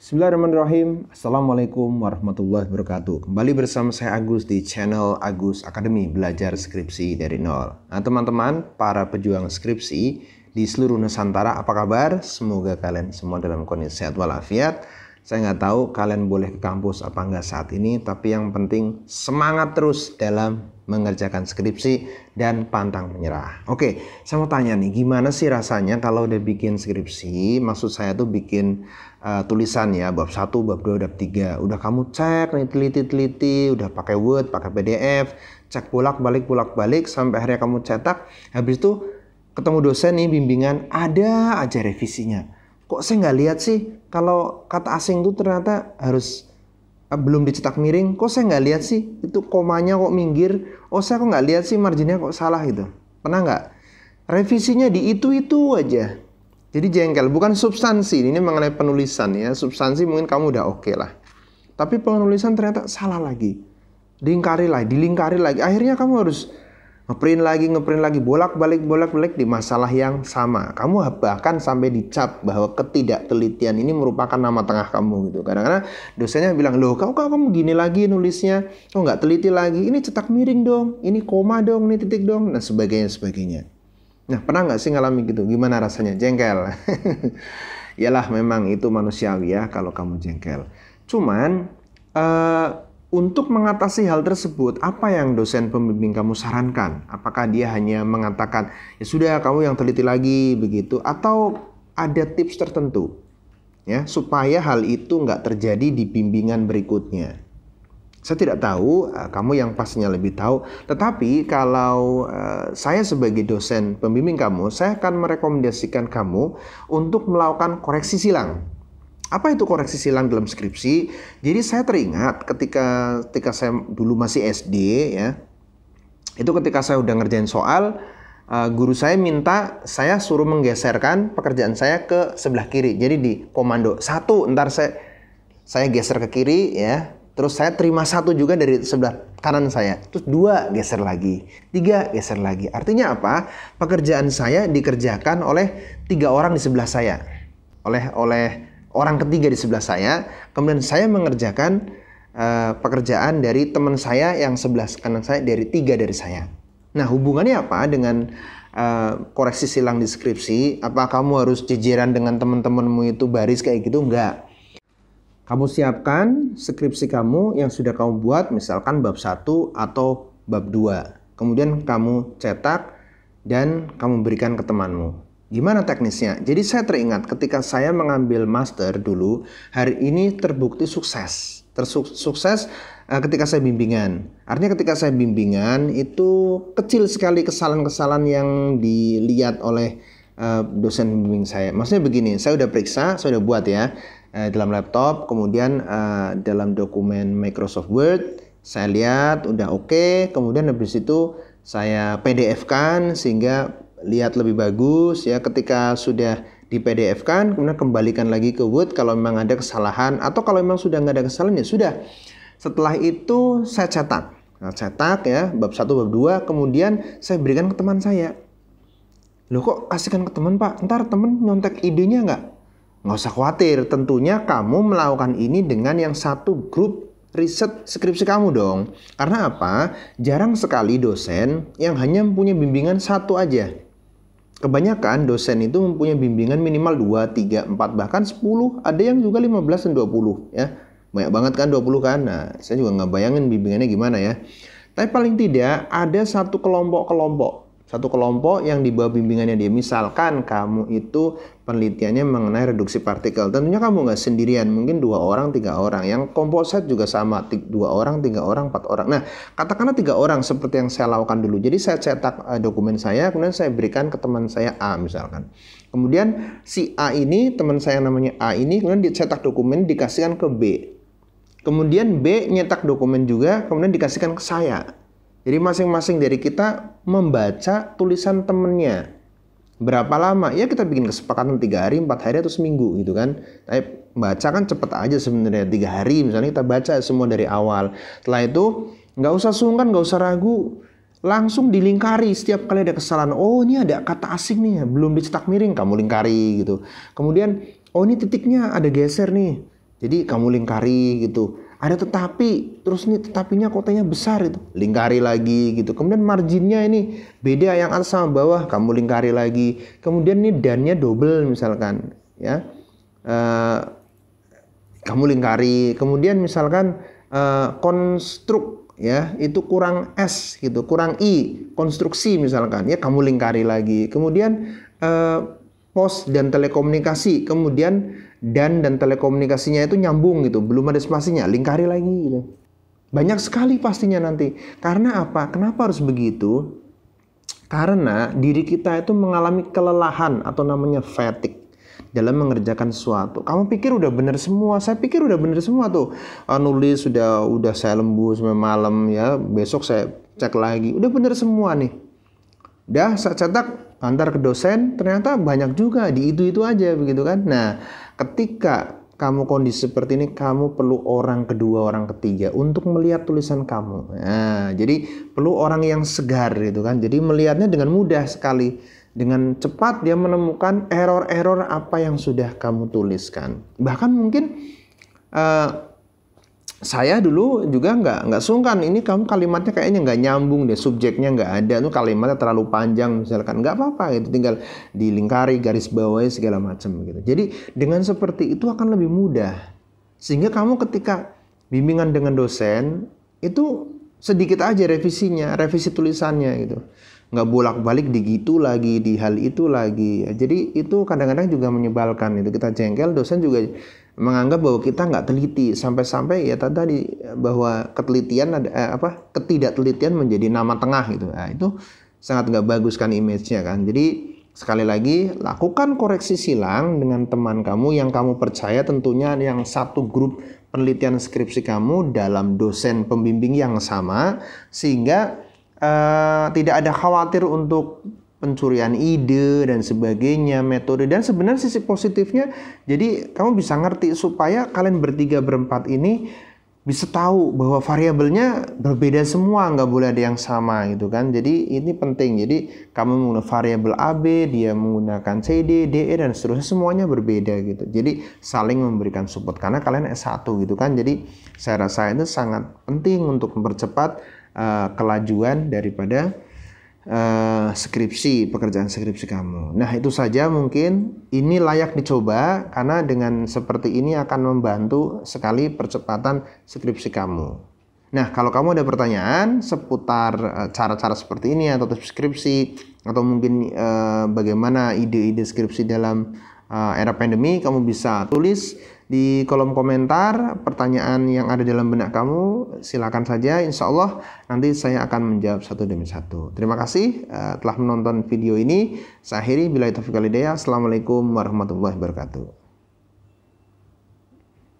Bismillahirrahmanirrahim. Assalamualaikum warahmatullahi wabarakatuh. Kembali bersama saya Agus di channel Agus Akademi Belajar Skripsi dari Nol. Nah teman-teman, para pejuang skripsi di seluruh Nusantara, apa kabar? Semoga kalian semua dalam kondisi sehat walafiat. Saya nggak tahu kalian boleh ke kampus apa nggak saat ini, tapi yang penting semangat terus dalam mengerjakan skripsi dan pantang menyerah. Oke, saya mau tanya nih, gimana sih rasanya kalau udah bikin skripsi? Maksud saya tuh bikin uh, tulisan ya, bab 1, bab 2, bab 3. Udah kamu cek, nih teliti-teliti, udah pakai Word, pakai PDF, cek bolak-balik, bolak-balik, sampai akhirnya kamu cetak. Habis itu ketemu dosen nih bimbingan, ada aja revisinya kok saya nggak lihat sih kalau kata asing itu ternyata harus eh, belum dicetak miring kok saya nggak lihat sih itu komanya kok minggir oh saya kok nggak lihat sih marginnya kok salah gitu pernah nggak revisinya di itu itu aja jadi jengkel bukan substansi ini mengenai penulisan ya substansi mungkin kamu udah oke okay lah tapi penulisan ternyata salah lagi dilingkari lagi dilingkari lagi akhirnya kamu harus ngeprint lagi ngeprint lagi bolak balik bolak balik di masalah yang sama kamu bahkan sampai dicap bahwa ketidaktelitian ini merupakan nama tengah kamu gitu kadang-kadang dosennya bilang loh kau kau kamu gini lagi nulisnya kau oh, nggak teliti lagi ini cetak miring dong ini koma dong ini titik dong dan sebagainya sebagainya nah pernah nggak sih ngalami gitu gimana rasanya jengkel Yalah memang itu manusiawi ya kalau kamu jengkel cuman uh, untuk mengatasi hal tersebut, apa yang dosen pembimbing kamu sarankan? Apakah dia hanya mengatakan, "Ya sudah, kamu yang teliti lagi," begitu atau ada tips tertentu? Ya, supaya hal itu nggak terjadi di bimbingan berikutnya. Saya tidak tahu, eh, kamu yang pastinya lebih tahu. Tetapi kalau eh, saya sebagai dosen pembimbing kamu, saya akan merekomendasikan kamu untuk melakukan koreksi silang apa itu koreksi silang dalam skripsi? Jadi saya teringat ketika ketika saya dulu masih SD ya. Itu ketika saya udah ngerjain soal, eh, guru saya minta saya suruh menggeserkan pekerjaan saya ke sebelah kiri. Jadi di komando satu, ntar saya saya geser ke kiri ya. Terus saya terima satu juga dari sebelah kanan saya. Terus dua geser lagi, tiga geser lagi. Artinya apa? Pekerjaan saya dikerjakan oleh tiga orang di sebelah saya, oleh oleh orang ketiga di sebelah saya, kemudian saya mengerjakan uh, pekerjaan dari teman saya yang sebelah kanan saya dari tiga dari saya. Nah, hubungannya apa dengan uh, koreksi silang deskripsi? Apa kamu harus jejeran dengan teman-temanmu itu baris kayak gitu? Enggak. Kamu siapkan skripsi kamu yang sudah kamu buat, misalkan bab 1 atau bab 2. Kemudian kamu cetak dan kamu berikan ke temanmu. Gimana teknisnya? Jadi saya teringat ketika saya mengambil master dulu, hari ini terbukti sukses. Tersukses uh, eh, ketika saya bimbingan. Artinya ketika saya bimbingan itu kecil sekali kesalahan-kesalahan yang dilihat oleh uh, dosen bimbing saya. Maksudnya begini, saya udah periksa, saya udah buat ya uh, dalam laptop, kemudian uh, dalam dokumen Microsoft Word, saya lihat udah oke, okay, kemudian habis itu saya PDF kan sehingga lihat lebih bagus ya ketika sudah di PDF kan kemudian kembalikan lagi ke Word kalau memang ada kesalahan atau kalau memang sudah nggak ada kesalahan ya sudah setelah itu saya cetak nah, cetak ya bab 1 bab 2 kemudian saya berikan ke teman saya loh kok kasihkan ke teman pak ntar teman nyontek idenya nggak nggak usah khawatir tentunya kamu melakukan ini dengan yang satu grup riset skripsi kamu dong karena apa jarang sekali dosen yang hanya punya bimbingan satu aja Kebanyakan dosen itu mempunyai bimbingan minimal 2, 3, 4, bahkan 10, ada yang juga 15 dan 20 ya. Banyak banget kan 20 kan? Nah, saya juga nggak bayangin bimbingannya gimana ya. Tapi paling tidak ada satu kelompok-kelompok satu kelompok yang di bawah bimbingannya dia. Misalkan kamu itu penelitiannya mengenai reduksi partikel. Tentunya kamu nggak sendirian. Mungkin dua orang, tiga orang. Yang komposit juga sama. Dua orang, tiga orang, empat orang. Nah, katakanlah tiga orang seperti yang saya lakukan dulu. Jadi saya cetak eh, dokumen saya, kemudian saya berikan ke teman saya A misalkan. Kemudian si A ini, teman saya namanya A ini, kemudian dicetak dokumen dikasihkan ke B. Kemudian B nyetak dokumen juga, kemudian dikasihkan ke saya. Jadi masing-masing dari kita membaca tulisan temennya. Berapa lama? Ya kita bikin kesepakatan tiga hari, empat hari atau seminggu gitu kan. Tapi baca kan cepet aja sebenarnya tiga hari misalnya kita baca semua dari awal. Setelah itu nggak usah sungkan, nggak usah ragu, langsung dilingkari setiap kali ada kesalahan. Oh ini ada kata asing nih, belum dicetak miring, kamu lingkari gitu. Kemudian oh ini titiknya ada geser nih, jadi kamu lingkari gitu ada tetapi terus nih tetapinya kotanya besar itu lingkari lagi gitu kemudian marginnya ini beda yang atas sama bawah kamu lingkari lagi kemudian ini dannya double misalkan ya uh, kamu lingkari kemudian misalkan uh, konstruk ya itu kurang s gitu kurang i konstruksi misalkan ya kamu lingkari lagi kemudian uh, pos dan telekomunikasi kemudian dan dan telekomunikasinya itu nyambung gitu, belum ada spasinya, lingkari lagi gitu. Banyak sekali pastinya nanti. Karena apa? Kenapa harus begitu? Karena diri kita itu mengalami kelelahan atau namanya fatigue dalam mengerjakan sesuatu. Kamu pikir udah bener semua, saya pikir udah bener semua tuh. Uh, nulis sudah udah saya lembus sampai malam ya, besok saya cek lagi. Udah bener semua nih. Udah saya cetak antar ke dosen ternyata banyak juga di itu-itu aja begitu kan. Nah, ketika kamu kondisi seperti ini kamu perlu orang kedua orang ketiga untuk melihat tulisan kamu nah, jadi perlu orang yang segar gitu kan jadi melihatnya dengan mudah sekali dengan cepat dia menemukan error-error apa yang sudah kamu tuliskan bahkan mungkin uh, saya dulu juga nggak nggak sungkan ini kamu kalimatnya kayaknya nggak nyambung deh subjeknya nggak ada tuh kalimatnya terlalu panjang misalkan nggak apa-apa gitu tinggal dilingkari garis bawahnya segala macam gitu jadi dengan seperti itu akan lebih mudah sehingga kamu ketika bimbingan dengan dosen itu sedikit aja revisinya revisi tulisannya gitu nggak bolak-balik di gitu lagi di hal itu lagi ya, jadi itu kadang-kadang juga menyebalkan itu kita jengkel dosen juga menganggap bahwa kita nggak teliti sampai-sampai ya tadi bahwa ketelitian ada eh, apa ketidaktelitian menjadi nama tengah gitu nah, itu sangat nggak bagus kan image-nya kan jadi sekali lagi lakukan koreksi silang dengan teman kamu yang kamu percaya tentunya yang satu grup penelitian skripsi kamu dalam dosen pembimbing yang sama sehingga Eh, tidak ada khawatir untuk pencurian ide dan sebagainya, metode dan sebenarnya sisi positifnya jadi kamu bisa ngerti supaya kalian bertiga berempat ini bisa tahu bahwa variabelnya berbeda semua nggak boleh ada yang sama gitu kan jadi ini penting jadi kamu menggunakan variabel AB dia menggunakan CD DE dan seterusnya semuanya berbeda gitu jadi saling memberikan support karena kalian S1 gitu kan jadi saya rasa itu sangat penting untuk mempercepat Eh, kelajuan daripada uh, skripsi pekerjaan skripsi kamu. Nah itu saja mungkin ini layak dicoba karena dengan seperti ini akan membantu sekali percepatan skripsi kamu. Nah, kalau kamu ada pertanyaan seputar eh, cara-cara seperti ini atau skripsi atau mungkin uh, bagaimana ide-ide skripsi dalam uh, era pandemi, kamu bisa tulis di kolom komentar pertanyaan yang ada dalam benak kamu silakan saja insya Allah nanti saya akan menjawab satu demi satu terima kasih uh, telah menonton video ini saya akhiri bila itu Assalamualaikum warahmatullahi wabarakatuh